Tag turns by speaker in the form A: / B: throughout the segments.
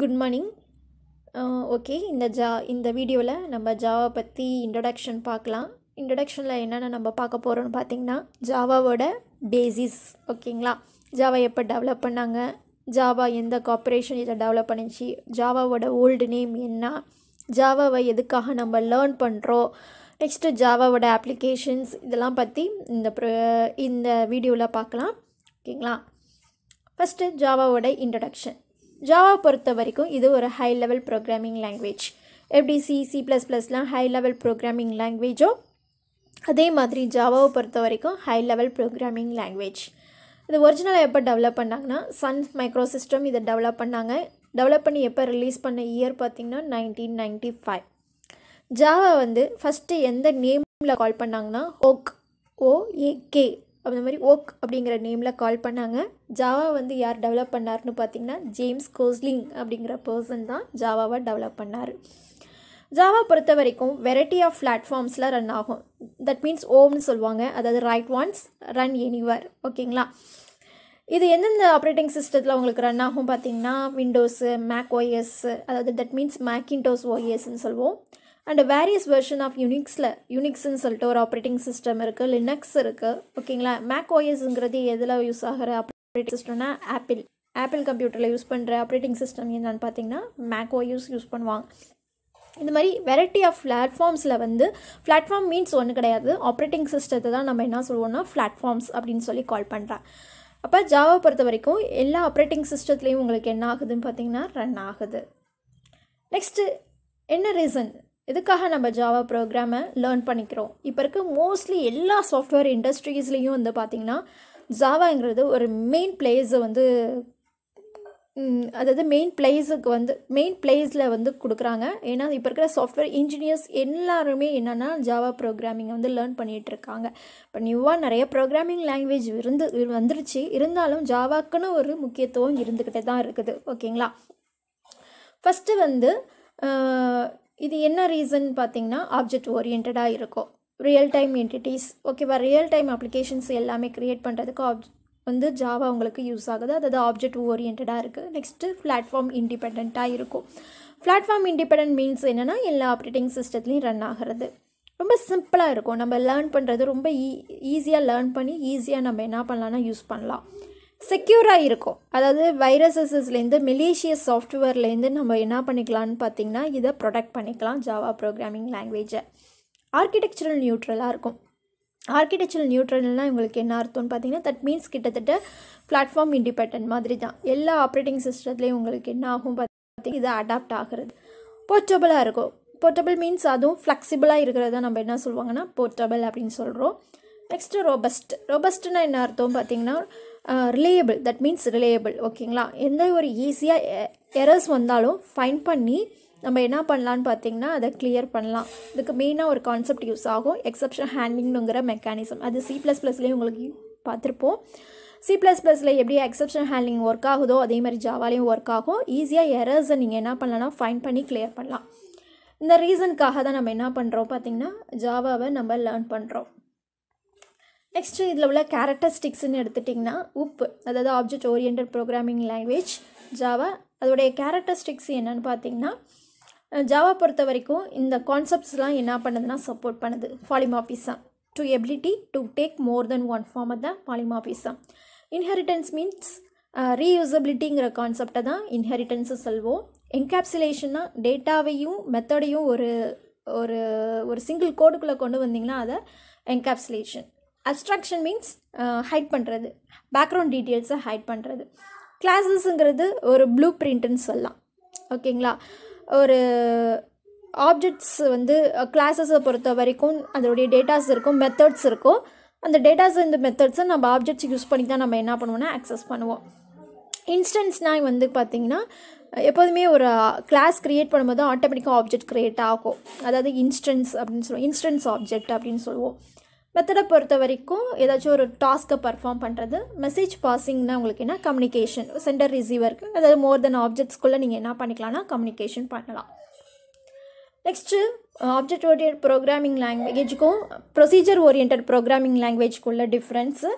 A: good morning okay இந்த ஜா இந்த வீடியோவில் நம்ம ஜாவா பற்றி இன்ட்ரடக்ஷன் பார்க்கலாம் இன்ட்ரடக்ஷனில் என்னென்ன நம்ம பார்க்க போகிறோம்னு பார்த்திங்கன்னா ஜாவாவோட பேசிஸ் ஓகேங்களா ஜாவா எப்போ டெவலப் பண்ணாங்க ஜாவா எந்த கார்பரேஷன் இதை டெவலப் பண்ணிச்சு ஜாவாவோட ஓல்டு நேம் என்ன ஜாவாவை எதுக்காக நம்ம லேர்ன் பண்ணுறோம் நெக்ஸ்ட்டு ஜாவாவோட அப்ளிகேஷன்ஸ் இதெல்லாம் பற்றி இந்த இந்த வீடியோவில் பார்க்கலாம் ஓகேங்களா ஃபஸ்ட்டு ஜாவாவோட இன்ட்ரடக்ஷன் ஜாவா பொறுத்த வரைக்கும் இது ஒரு ஹை லெவல் ப்ரோக்ராமிங் லாங்குவேஜ் எப்படி சி சி ப்ளஸ் ப்ளஸ்லாம் ஹை லெவல் ப்ரோக்ராமிங் லாங்குவேஜோ அதே மாதிரி ஜாவாவை பொறுத்த வரைக்கும் ஹை லெவல் ப்ரோக்ராமிங் லாங்குவேஜ் இது ஒரிஜினலாக எப்போ டெவலப் பண்ணாங்கன்னா சன் மைக்ரோ சிஸ்டம் இதை டெவலப் பண்ணாங்க டெவலப் பண்ணி எப்போ ரிலீஸ் பண்ண இயர் பார்த்திங்கன்னா நைன்டீன் நைன்டி ஃபைவ் ஜாவா வந்து ஃபஸ்ட்டு எந்த நேமில் கால் பண்ணாங்கன்னா ஓக் ஓஏகே அந்த மாதிரி ஓக் அப்படிங்கிற நேமில் கால் பண்ணாங்க ஜாவா வந்து யார் டெவலப் பண்ணார்னு பார்த்தீங்கன்னா ஜேம்ஸ் கோஸ்லிங் அப்படிங்கிற பர்சன் தான் ஜாவாவை டெவலப் பண்ணார் ஜாவா பொறுத்த வரைக்கும் வெரைட்டி ஆஃப் பிளாட்ஃபார்ம்ஸில் ரன் ஆகும் தட் மீன்ஸ் ஓம்னு சொல்லுவாங்க அதாவது ரைட் ஒன்ஸ் ரன் எனிவர் ஓகேங்களா இது எந்தெந்த ஆப்ரேட்டிங் சிஸ்டத்தில் உங்களுக்கு ரன் ஆகும் பார்த்தீங்கன்னா விண்டோஸு மேக் ஓஎஸ் அதாவது தட் மீன்ஸ் மேக்கின்டோஸ் ஓஎஸ்ன்னு சொல்லுவோம் அண்ட் வேரியஸ் வெர்ஷன் ஆஃப் யூனிக்ஸில் யூனிக்ஸ்னு சொல்லிட்டு ஒரு ஆப்ரேட்டிங் சிஸ்டம் இருக்குது லினக்ஸ் இருக்குது ஓகேங்களா மேக் ஓஎஸ்ங்கிறது எதில் யூஸ் ஆகிற ஆப்ரேட்டிங் சிஸ்டம்னா ஆப்பிள் ஆப்பிள் கம்ப்யூட்டரில் யூஸ் பண்ணுற ஆப்ரேட்டிங் சிஸ்டம் என்னென்னு பார்த்தீங்கன்னா மேக் ஓஎஸ் யூஸ் பண்ணுவாங்க இந்த மாதிரி வெரைட்டி ஆஃப் பிளாட்ஃபார்ம்ஸில் வந்து பிளாட்ஃபார்ம் மீன்ஸ் ஒன்று கிடையாது ஆப்ரேட்டிங் சிஸ்டத்தை தான் நம்ம என்ன சொல்லுவோம்னா பிளாட்ஃபார்ம்ஸ் அப்படின்னு சொல்லி கால் பண்ணுறாங்க அப்போ ஜாவை பொறுத்த வரைக்கும் எல்லா ஆப்ரேட்டிங் சிஸ்டத்துலேயும் உங்களுக்கு என்ன ஆகுதுன்னு பார்த்தீங்கன்னா ரன் ஆகுது நெக்ஸ்ட்டு என்ன ரீசன் இதுக்காக நம்ம ஜாவா ப்ரோக்ராமை லேர்ன் பண்ணிக்கிறோம் இப்போ இருக்க மோஸ்ட்லி எல்லா சாஃப்ட்வேர் இண்டஸ்ட்ரீஸ்லேயும் வந்து பார்த்திங்கன்னா ஜாவாங்கிறது ஒரு மெயின் பிளேஸை வந்து அதாவது மெயின் பிளேஸுக்கு வந்து மெயின் பிளேஸில் வந்து கொடுக்குறாங்க ஏன்னா இப்போ இருக்கிற சாஃப்ட்வேர் இன்ஜினியர்ஸ் எல்லாருமே என்னென்னா ஜாவா ப்ரோக்ராமிங்கை வந்து லேர்ன் பண்ணிகிட்ருக்காங்க இப்போ நியூவாக நிறைய ப்ரோக்ராமிங் லாங்குவேஜ் இருந்து வந்துருச்சு இருந்தாலும் ஜாவாக்குன்னு ஒரு முக்கியத்துவம் இருந்துக்கிட்டே தான் இருக்குது ஓகேங்களா ஃபஸ்ட்டு வந்து இது என்ன ரீசன் பார்த்திங்கன்னா ஆப்ஜெக்ட் ஓரியன்டாக இருக்கும் ரியல் டைம் என்டிட்டிஸ் ஓகேவா ரியல் டைம் அப்ளிகேஷன்ஸ் எல்லாமே க்ரியேட் பண்ணுறதுக்கு ஆப் வந்து ஜாவா உங்களுக்கு யூஸ் ஆகுது அதாவது ஆப்ஜெக்ட் ஓரியன்டாக இருக்குது நெக்ஸ்ட்டு பிளாட்ஃபார்ம் இண்டிபெண்ட்டாக இருக்கும் பிளாட்ஃபார்ம் இண்டிபெண்ட் மீன்ஸ் என்னென்னா எல்லா ஆப்ரேட்டிங் சிஸ்டத்துலையும் ரன் ஆகிறது ரொம்ப சிம்பிளாக இருக்கும் நம்ம லேர்ன் பண்ணுறது ரொம்ப ஈ ஈஸியாக லேர்ன் பண்ணி ஈஸியாக நம்ம என்ன பண்ணலான்னா யூஸ் பண்ணலாம் செக்யூராக இருக்கும் அதாவது வைரஸஸஸ்லேருந்து மெலேஷியஸ் சாஃப்ட்வேர்லேருந்து நம்ம என்ன பண்ணிக்கலாம்னு பார்த்திங்கன்னா இதை ப்ரொடெக்ட் பண்ணிக்கலாம் ஜாவா ப்ரோக்ராமிங் லாங்குவேஜை ஆர்கிடெக்சரல் நியூட்ரலாக இருக்கும் ஆர்கிடெக்சரல் நியூட்ரல்னால் உங்களுக்கு என்ன அர்த்தம்னு பார்த்தீங்கன்னா தட் மீன்ஸ் கிட்டத்தட்ட பிளாட்ஃபார்ம் இண்டிபெண்ட் மாதிரி தான் எல்லா ஆப்ரேட்டிங் சிஸ்டத்துலேயும் உங்களுக்கு என்ன ஆகும் பார்த்தீங்கன்னா இது அடாப்ட் ஆகிறது போர்ட்டபுளாக இருக்கும் போர்ட்டபிள் மீன்ஸ் அதுவும் ஃப்ளெக்சிபிளாக இருக்கிறத நம்ம என்ன சொல்லுவாங்கன்னா போர்ட்டபிள் அப்படின்னு சொல்கிறோம் நெக்ஸ்ட்டு ரோபஸ்ட் ரோபஸ்ட்னா என்ன அர்த்தம் பார்த்தீங்கன்னா ரிலேயபிள் தட் மீன்ஸ் ரிலேயபிள் ஓகேங்களா எந்த ஒரு ஈஸியாக எரர்ஸ் வந்தாலும் ஃபைன் பண்ணி நம்ம என்ன பண்ணலான்னு பார்த்தீங்கன்னா அதை கிளியர் பண்ணலாம் இதுக்கு மெயினாக ஒரு கான்செப்ட் யூஸ் ஆகும் எக்ஸப்ஷன் ஹேண்ட்லிங்னுங்கிற மெக்கானிசம் அது சி ப்ளஸ் ப்ளஸ்லேயும் உங்களுக்கு பார்த்துருப்போம் சி ப்ளஸ் ப்ளஸில் எப்படி எக்ஸப்ஷன் ஹேண்ட்லிங் ஒர்க் ஆகுதோ அதே மாதிரி ஜாவாலையும் ஒர்க் ஆகும் ஈஸியாக எரர்ஸை நீங்கள் என்ன பண்ணலன்னா ஃபைன் பண்ணி கிளியர் பண்ணலாம் இந்த ரீசனுக்காக தான் நம்ம என்ன பண்ணுறோம் பார்த்திங்கன்னா ஜாவாவை நம்ம லேர்ன் பண்ணுறோம் நெக்ஸ்ட்டு இதில் உள்ள கேரக்டரிஸ்டிக்ஸ்னு எடுத்துட்டிங்கன்னா உப்பு அதாவது object oriented programming language Java அதோடைய கேரக்டரிஸ்டிக்ஸ் என்னென்னு பார்த்தீங்கன்னா ஜாவா பொறுத்த வரைக்கும் இந்த கான்செப்ட்ஸ்லாம் என்ன பண்ணுதுன்னா சப்போர்ட் பண்ணுது polymorphism to ability to take more then one form of the polymorphism inheritance means ரீயூசபிலிட்டிங்கிற கான்செப்டை தான் இன்ஹெரிட்டன்ஸு சொல்வோம் என்கேப்சுலேஷன்னா டேட்டாவையும் மெத்தடையும் ஒரு ஒரு ஒரு சிங்கிள் கோடுக்குள்ளே கொண்டு வந்தீங்கன்னா அதை என்கேப்சுலேஷன் அப்ஸ்ட்ராக்ஷன் மீன்ஸ் ஹைட் பண்ணுறது பேக்ரவுண்ட் டீட்டெயில்ஸை ஹைட் பண்ணுறது கிளாஸஸுங்கிறது ஒரு ப்ளூ பிரிண்ட்டுன்னு சொல்லலாம் ஓகேங்களா ஒரு ஆப்ஜெக்ட்ஸ் வந்து கிளாஸஸை பொறுத்த வரைக்கும் அதோடைய டேட்டாஸ் இருக்கும் மெத்தட்ஸ் இருக்கும் அந்த டேட்டாஸ் இந்த மெத்தட்ஸை நம்ம ஆப்ஜெக்ட்ஸ் யூஸ் பண்ணி தான் நம்ம என்ன பண்ணுவோம்னா ஆக்சஸ் பண்ணுவோம் இன்ஸ்டன்ஸ்னால் வந்து பார்த்திங்கன்னா எப்போதுமே ஒரு கிளாஸ் க்ரியேட் பண்ணும்போது ஆட்டோமேட்டிக்காக ஆப்ஜெக்ட் க்ரியேட் ஆகும் அதாவது இன்ஸ்டன்ஸ் அப்படின்னு சொல்லுவோம் இன்ஸ்டன்ஸ் ஆப்ஜெக்ட் அப்படின்னு சொல்லுவோம் மெத்தடை பொறுத்த வரைக்கும் ஏதாச்சும் ஒரு டாஸ்க்கை பர்ஃபார்ம் பண்ணுறது மெசேஜ் பாசிங்னா உங்களுக்கு என்ன கம்யூனிகேஷன் சென்டர் ரிசீவருக்கு அதாவது மோர் தென் ஆப்ஜெக்ட்ஸ்குள்ளே நீங்கள் என்ன பண்ணிக்கலாம்னா கம்யூனிகேஷன் பண்ணலாம் நெக்ஸ்ட்டு ஆப்ஜெக்ட் ஓரியன்ட் ப்ரோக்ராமிங் லாங்குவேஜுக்கும் ப்ரொசீஜர் ஓரியன்ட் ப்ரோக்ராமிங் லாங்குவேஜ்க்குள்ள டிஃப்ரென்ஸு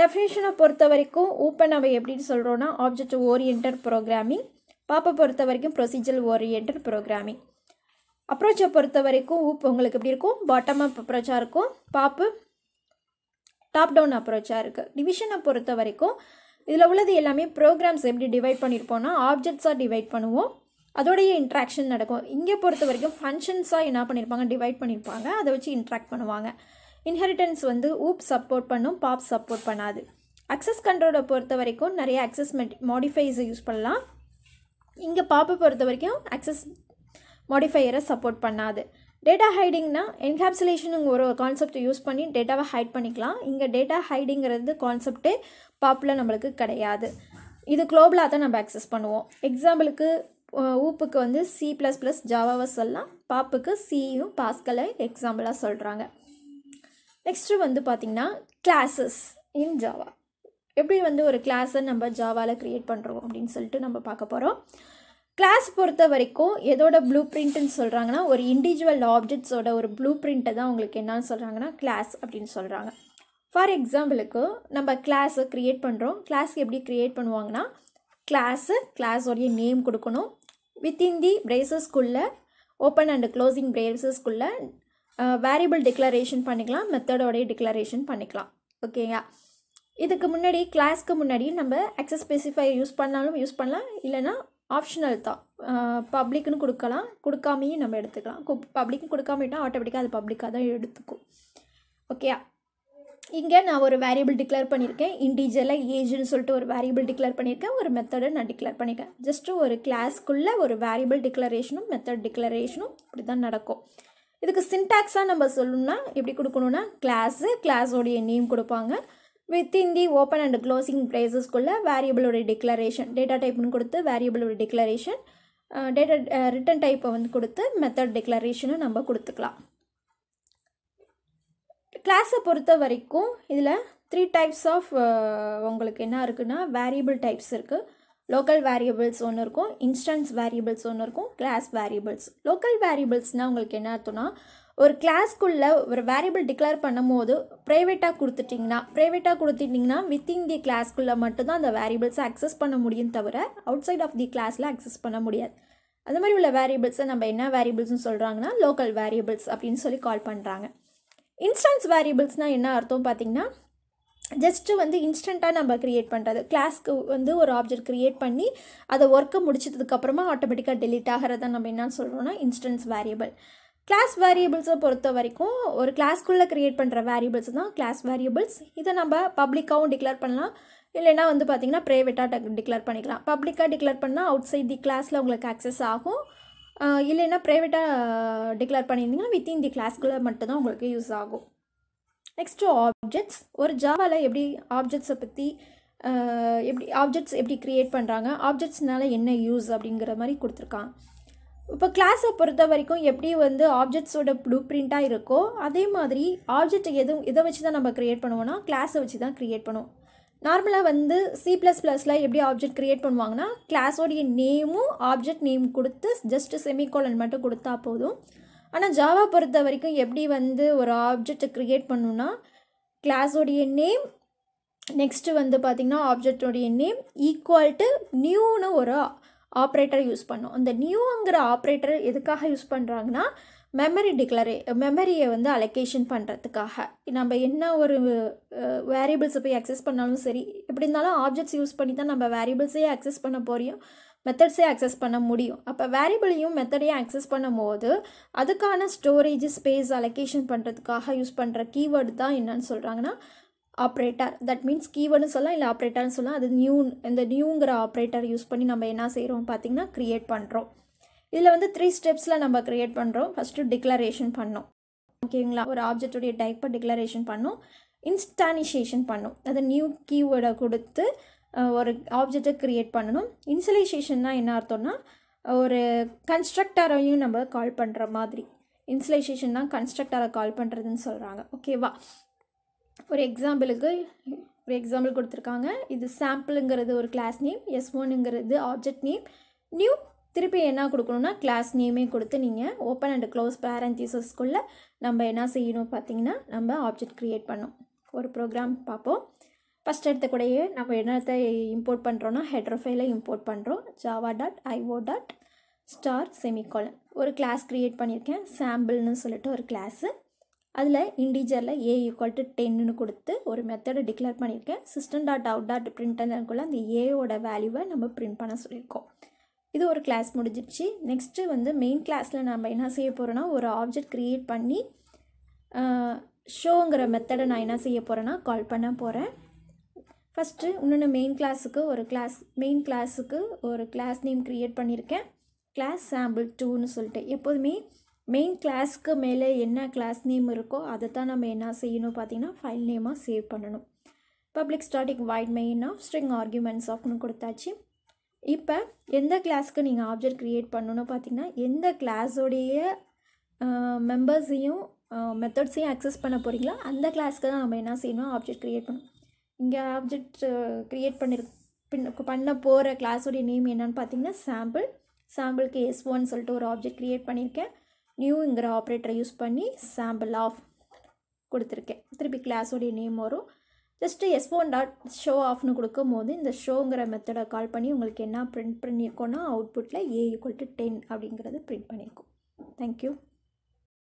A: டெஃபினேஷனை பொறுத்த வரைக்கும் ஓப்பன் அவை எப்படின்னு சொல்கிறோன்னா ஆப்ஜெக்ட் ஓரியன்ட் ப்ரோக்ராமிங் பாப்பை பொறுத்த வரைக்கும் ப்ரொசீஜர் ஓரியன்ட் ப்ரோக்ராமிங் அப்ரோச்சை பொறுத்த வரைக்கும் ஊப் உங்களுக்கு எப்படி இருக்கும் பாட்டம் அப் அப்ரோச்சாக இருக்கும் பாப்பு டாப் டவுன் அப்ரோச்சாக இருக்குது டிவிஷனை பொறுத்த வரைக்கும் இதில் உள்ளது எல்லாமே ப்ரோக்ராம்ஸ் எப்படி டிவைட் பண்ணியிருப்போம்னா ஆப்ஜெக்ட்ஸாக டிவைட் பண்ணுவோம் அதோடைய இன்ட்ராக்ஷன் நடக்கும் இங்கே பொறுத்த வரைக்கும் ஃபங்க்ஷன்ஸாக என்ன பண்ணியிருப்பாங்க டிவைட் பண்ணியிருப்பாங்க அதை வச்சு இன்ட்ராக்ட் பண்ணுவாங்க இன்ஹெரிட்டன்ஸ் வந்து ஊப் சப்போர்ட் பண்ணும் பாப் சப்போர்ட் பண்ணாது அக்சஸ் கண்ட்ரோலை பொறுத்த வரைக்கும் நிறைய அக்சஸ் மெட் மாடிஃபைஸை யூஸ் பண்ணலாம் இங்கே பாப்பை பொறுத்த வரைக்கும் அக்சஸ் மாடிஃபையரை சப்போர்ட் பண்ணாது டேட்டா ஹைடிங்னா என்கேப்சுலேஷனுங்க ஒரு கான்செப்ட் யூஸ் பண்ணி டேட்டாவை ஹைட் பண்ணிக்கலாம் இங்கே டேட்டா ஹைடிங்கிறது கான்செப்டே பாப்புலர் நம்மளுக்கு கிடையாது இது குளோபலாக தான் நம்ம ஆக்சஸ் பண்ணுவோம் எக்ஸாம்பிளுக்கு ஊப்புக்கு வந்து சி ப்ளஸ் ப்ளஸ் ஜாவாவை சொல்லலாம் பாப்புக்கு சியும் பாஸ்கலை எக்ஸாம்பிளாக சொல்கிறாங்க நெக்ஸ்ட்டு வந்து பார்த்திங்கன்னா கிளாஸஸ் இன் ஜாவா எப்படி வந்து ஒரு கிளாஸை நம்ம ஜாவாவில் க்ரியேட் பண்ணுறோம் அப்படின்னு சொல்லிட்டு நம்ம பார்க்க போகிறோம் கிளாஸ் பொறுத்த வரைக்கும் எதோட ப்ளூ பிரிண்ட்டுன்னு சொல்கிறாங்கன்னா ஒரு இண்டிவிஜுவல் ஆப்ஜெக்ட்ஸோட ஒரு ப்ளூ பிரிண்ட்டை தான் உங்களுக்கு என்னன்னு சொல்கிறாங்கன்னா கிளாஸ் அப்படின்னு சொல்கிறாங்க ஃபார் எக்ஸாம்பிளுக்கு நம்ம கிளாஸை க்ரியேட் பண்ணுறோம் கிளாஸ் எப்படி க்ரியேட் பண்ணுவாங்கன்னா கிளாஸு கிளாஸோடைய நேம் கொடுக்கணும் வித்தின் தி பிரேசஸ்க்குள்ளே ஓப்பன் அண்ட் க்ளோசிங் பிரேசஸ்க்குள்ளே வேரியபிள் டிக்ளரேஷன் பண்ணிக்கலாம் மெத்தடோடைய டிக்ளரேஷன் பண்ணிக்கலாம் ஓகேங்க இதுக்கு முன்னாடி கிளாஸ்க்கு முன்னாடி நம்ம எக்ஸஸ் ஸ்பெசிஃபை யூஸ் பண்ணாலும் யூஸ் பண்ணலாம் இல்லைனா ஆப்ஷனல் தான் பப்ளிக்னு கொடுக்கலாம் கொடுக்காமையும் நம்ம எடுத்துக்கலாம் பப்ளிக்னு கொடுக்காமட்டால் ஆட்டோமேட்டிக்காக அது பப்ளிக்காக தான் எடுத்துக்கும் ஓகேயா இங்கே நான் ஒரு வேரியபிள் டிக்ளேர் பண்ணியிருக்கேன் இண்டிஜுவலாக ஏஜ்னு சொல்லிட்டு ஒரு வேரியபிள் டிக்ளேர் பண்ணியிருக்கேன் ஒரு மெத்தடை நான் டிக்ளேர் பண்ணியிருக்கேன் ஜஸ்ட்டு ஒரு கிளாஸ்க்குள்ளே ஒரு வேரியபிள் டிக்ளரேஷனும் மெத்தட் டிக்ளரேஷனும் இப்படி தான் நடக்கும் இதுக்கு சின்டாக்ஸாக நம்ம சொல்லணும்னா எப்படி கொடுக்கணுன்னா கிளாஸு கிளாஸோடைய நேம் கொடுப்பாங்க within the open and closing ப்ரைஸஸ்குள்ளே வேரியபிளோட டிக்ளரேஷன் டேட்டா டைப்னு கொடுத்து வேரியபிளோட டிக்ளரேஷன் டேட்டா ரிட்டன் டைப்பை வந்து கொடுத்து மெத்தட் டிக்ளரேஷனும் நம்ம கொடுத்துக்கலாம் கிளாஸை பொறுத்த வரைக்கும் இதில் த்ரீ டைப்ஸ் ஆஃப் உங்களுக்கு என்ன இருக்குன்னா வேரியபிள் டைப்ஸ் இருக்குது லோக்கல் வேரியபிள்ஸ் ஒன்று இருக்கும் இன்ஸ்டன்ஸ் வேரியபிள்ஸ் ஒன்று இருக்கும் கிளாஸ் வேரியபிள்ஸ் லோக்கல் வேரியபிள்ஸ்னால் உங்களுக்கு என்ன அர்த்தம்னா ஒரு கிளாஸ்க்குள்ளே ஒரு வேரியபிள் டிக்ளேர் பண்ணும் போது ப்ரைவேட்டாக கொடுத்துட்டிங்கன்னா ப்ரைவேட்டாக கொடுத்துட்டிங்கன்னா வித்தின் தி கிளாஸ்க்குள்ளே மட்டும்தான் அந்த வேரியபிள்ஸை அக்சஸ் பண்ண முடியும் தவிர அவுட் சைட் ஆஃப் தி கிளாஸில் அக்சஸ் பண்ண முடியாது அந்த மாதிரி உள்ள வேரியபிள்ஸை நம்ம என்ன வேரியபிள்ஸ்னு சொல்கிறாங்கன்னா லோக்கல் வேரியபிள்ஸ் அப்படின்னு சொல்லி கால் பண்ணுறாங்க இன்ஸ்டன்ஸ் வேரியபிள்ஸ்னால் என்ன அர்த்தம் பார்த்திங்கன்னா ஜஸ்ட்டு வந்து இன்ஸ்டண்ட்டாக நம்ம க்ரியேட் பண்ணுறது கிளாஸ்க்கு வந்து ஒரு ஆப்ஜெக்ட் க்ரியேட் பண்ணி அதை ஒர்க்கை முடிச்சதுக்கப்புறமா ஆட்டோமேட்டிக்காக டெலிட் ஆகிறதா நம்ம என்ன சொல்கிறோன்னா இன்ஸ்டன்ஸ் வேரியபிள் கிளாஸ் வேரியபிள்ஸை பொறுத்த வரைக்கும் ஒரு கிளாஸ்க்குள்ளே க்ரியேட் பண்ணுற வேரியபிள்ஸ் தான் கிளாஸ் வேரியபிள்ஸ் இதை நம்ம பப்ளிக்காகவும் டிக்ளேர் பண்ணலாம் இல்லைன்னா வந்து பார்த்திங்கன்னா ப்ரைவேட்டாக டிக்ளேர் பண்ணிக்கலாம் பப்ளிக்காக டிக்ளேர் பண்ணால் அவுட் சைட் தி கிளாஸில் உங்களுக்கு ஆக்சஸ் ஆகும் இல்லைன்னா ப்ரைவேட்டாக டிக்ளேர் பண்ணியிருந்தீங்கன்னா வித்தின் தி கிளாஸ்க்குள்ளே மட்டும்தான் உங்களுக்கு யூஸ் ஆகும் நெக்ஸ்ட்டு ஆப்ஜெக்ட்ஸ் ஒரு ஜாவாவில் எப்படி ஆப்ஜெக்ட்ஸை பற்றி எப்படி ஆப்ஜெக்ட்ஸ் எப்படி க்ரியேட் பண்ணுறாங்க ஆப்ஜெக்ட்ஸ்னால என்ன யூஸ் அப்படிங்கிற மாதிரி கொடுத்துருக்காங்க இப்போ கிளாஸை பொறுத்த வரைக்கும் எப்படி வந்து ஆப்ஜெக்ட்ஸோட ப்ளூ பிரிண்ட்டாக இருக்கோ அதே மாதிரி ஆப்ஜெக்ட் எதுவும் இதை வச்சு தான் நம்ம க்ரியேட் பண்ணுவோம்னா கிளாஸை வச்சு தான் க்ரியேட் பண்ணுவோம் நார்மலாக வந்து சி ப்ளஸ் ப்ளஸில் எப்படி ஆப்ஜெக்ட் க்ரியேட் பண்ணுவாங்கன்னா கிளாஸோடைய நேமும் ஆப்ஜெக்ட் நேம் கொடுத்து ஜஸ்ட் செமிகோலன் மட்டும் கொடுத்தா போதும் ஆனால் ஜாவா பொறுத்த வரைக்கும் எப்படி வந்து ஒரு ஆப்ஜெக்டை க்ரியேட் பண்ணணுன்னா கிளாஸோடைய நேம் நெக்ஸ்ட்டு வந்து பார்த்திங்கன்னா ஆப்ஜெக்டோடைய நேம் ஈக்குவல் டு நியூன்னு ஒரு ஆப்ரேட்டர் யூஸ் பண்ணோம் அந்த நியூங்கிற ஆப்ரேட்டர் எதுக்காக யூஸ் பண்ணுறாங்கன்னா மெமரி டிக்ளரே மெமரியை வந்து அலொகேஷன் பண்ணுறதுக்காக நம்ம என்ன ஒரு வேரியபிள்ஸை போய் அக்சஸ் பண்ணாலும் சரி எப்படி இருந்தாலும் ஆப்ஜெக்ட்ஸ் யூஸ் பண்ணி தான் நம்ம வேரியபிள்ஸே அக்சஸ் பண்ண போறியும் மெத்தட்ஸே அக்சஸ் பண்ண முடியும் அப்போ வேரியபிளையும் மெத்தடையும் அக்சஸ் பண்ணும்போது அதுக்கான ஸ்டோரேஜ் ஸ்பேஸ் அலொகேஷன் பண்ணுறதுக்காக யூஸ் பண்ணுற கீவேர்டு தான் என்னன்னு சொல்கிறாங்கன்னா ஆப்ரேட்டர் தட் மீன்ஸ் கீவேர்டும் சொல்லலாம் இல்லை ஆப்ரேட்டர்னு சொல்லலாம் அது நியூ இந்த நியூங்கிற ஆப்ரேட்டர் யூஸ் பண்ணி நம்ம என்ன செய்கிறோம் பார்த்திங்கன்னா க்ரியேட் பண்ணுறோம் இதில் வந்து த்ரீ ஸ்டெப்ஸில் நம்ம க்ரியேட் பண்ணுறோம் ஃபஸ்ட்டு டிக்ளரேஷன் பண்ணோம் ஓகேங்களா ஒரு ஆப்ஜெக்டுடைய டைப்பை டிக்ளரேஷன் பண்ணும் இன்ஸ்டானிஷேஷன் பண்ணும் அது நியூ கீவேர்டை கொடுத்து ஒரு ஆப்ஜெக்டை க்ரியேட் பண்ணணும் இன்சுலைசேஷன்னா என்ன அர்த்தம்னா ஒரு கன்ஸ்ட்ரக்டரையும் நம்ம கால் பண்ணுற மாதிரி தான் கன்ஸ்ட்ரக்டரை கால் பண்ணுறதுன்னு சொல்கிறாங்க ஓகேவா ஒரு எக்ஸாம்பிளுக்கு ஒரு எக்ஸாம்பிள் கொடுத்துருக்காங்க இது சாம்பிளுங்கிறது ஒரு கிளாஸ் நேம் எஸ் ஒன்னுங்கிறது ஆப்ஜெக்ட் நேம் நியூ திருப்பி என்ன கொடுக்கணுன்னா கிளாஸ் நேமே கொடுத்து நீங்கள் ஓப்பன் அண்ட் க்ளோஸ் பேரந்தீசஸ்குள்ளே நம்ம என்ன செய்யணும் பார்த்தீங்கன்னா நம்ம ஆப்ஜெக்ட் க்ரியேட் பண்ணோம் ஒரு ப்ரோக்ராம் பார்ப்போம் ஃபஸ்ட் எடுத்த கூடயே நம்ம என்னத்தை இம்போர்ட் பண்ணுறோன்னா ஹெட்ரோ ஃபைலை இம்போர்ட் பண்ணுறோம் Java dot IO dot star semicolon ஒரு கிளாஸ் க்ரியேட் பண்ணியிருக்கேன் சாம்பிள்னு சொல்லிட்டு ஒரு கிளாஸு அதில் இண்டிஜரில் ஏ ஈக்குவல் டு டென்னு கொடுத்து ஒரு மெத்தடை டிக்ளேர் பண்ணியிருக்கேன் சிஸ்டம் டாட் அவுட் டாட் பிரிண்டர்க்குள்ளே அந்த ஏயோட வேல்யூவை நம்ம பிரிண்ட் பண்ண சொல்லியிருக்கோம் இது ஒரு கிளாஸ் முடிஞ்சிடுச்சு நெக்ஸ்ட்டு வந்து மெயின் கிளாஸில் நம்ம என்ன செய்ய போகிறோன்னா ஒரு ஆப்ஜெக்ட் க்ரியேட் பண்ணி ஷோங்கிற மெத்தடை நான் என்ன செய்ய போகிறேன்னா கால் பண்ண போகிறேன் ஃபஸ்ட்டு இன்னொன்று மெயின் கிளாஸுக்கு ஒரு கிளாஸ் மெயின் கிளாஸுக்கு ஒரு கிளாஸ் நேம் க்ரியேட் பண்ணியிருக்கேன் கிளாஸ் சாம்பிள் டூன்னு சொல்லிட்டு எப்போதுமே மெயின் கிளாஸ்க்கு மேலே என்ன கிளாஸ் நேம் இருக்கோ அதை தான் நம்ம என்ன செய்யணும் பார்த்திங்கன்னா ஃபைல் நேமாக சேவ் பண்ணணும் public static void main of string arguments ஆஃப்னு கொடுத்தாச்சு இப்போ எந்த கிளாஸ்க்கு நீங்கள் ஆப்ஜெக்ட் க்ரியேட் பண்ணணும் பார்த்தீங்கன்னா எந்த கிளாஸோடைய மெம்பர்ஸையும் மெத்தட்ஸையும் அக்சஸ் பண்ண போகிறீங்களோ அந்த கிளாஸ்க்கு தான் நம்ம என்ன செய்யணும் ஆப்ஜெக்ட் க்ரியேட் பண்ணணும் இங்கே ஆப்ஜெக்ட் க்ரியேட் பண்ணிரு பின் பண்ண போகிற கிளாஸோடைய நேம் என்னன்னு பார்த்தீங்கன்னா சாம்பிள் சாம்பிளுக்கு எஸ் ஒன்னு சொல்லிட்டு ஒரு ஆப்ஜெக்ட் க்ரியேட் பண்ணியிருக்கேன் நியூங்கிற ஆப்ரேட்டரை யூஸ் பண்ணி சாம்பிள் ஆஃப் கொடுத்துருக்கேன் திருப்பி கிளாஸோடைய நேம் வரும் ஜஸ்ட்டு எஸ்போன் டாட் ஷோ ஆஃப்னு கொடுக்கும்போது இந்த ஷோங்கிற மெத்தடை கால் பண்ணி உங்களுக்கு என்ன ப்ரிண்ட் பண்ணியிருக்கோன்னா அவுட்புட்டில் ஏ ஈக்குவல் டு டென் அப்படிங்கிறது ப்ரிண்ட் பண்ணியிருக்கோம் தேங்க்யூ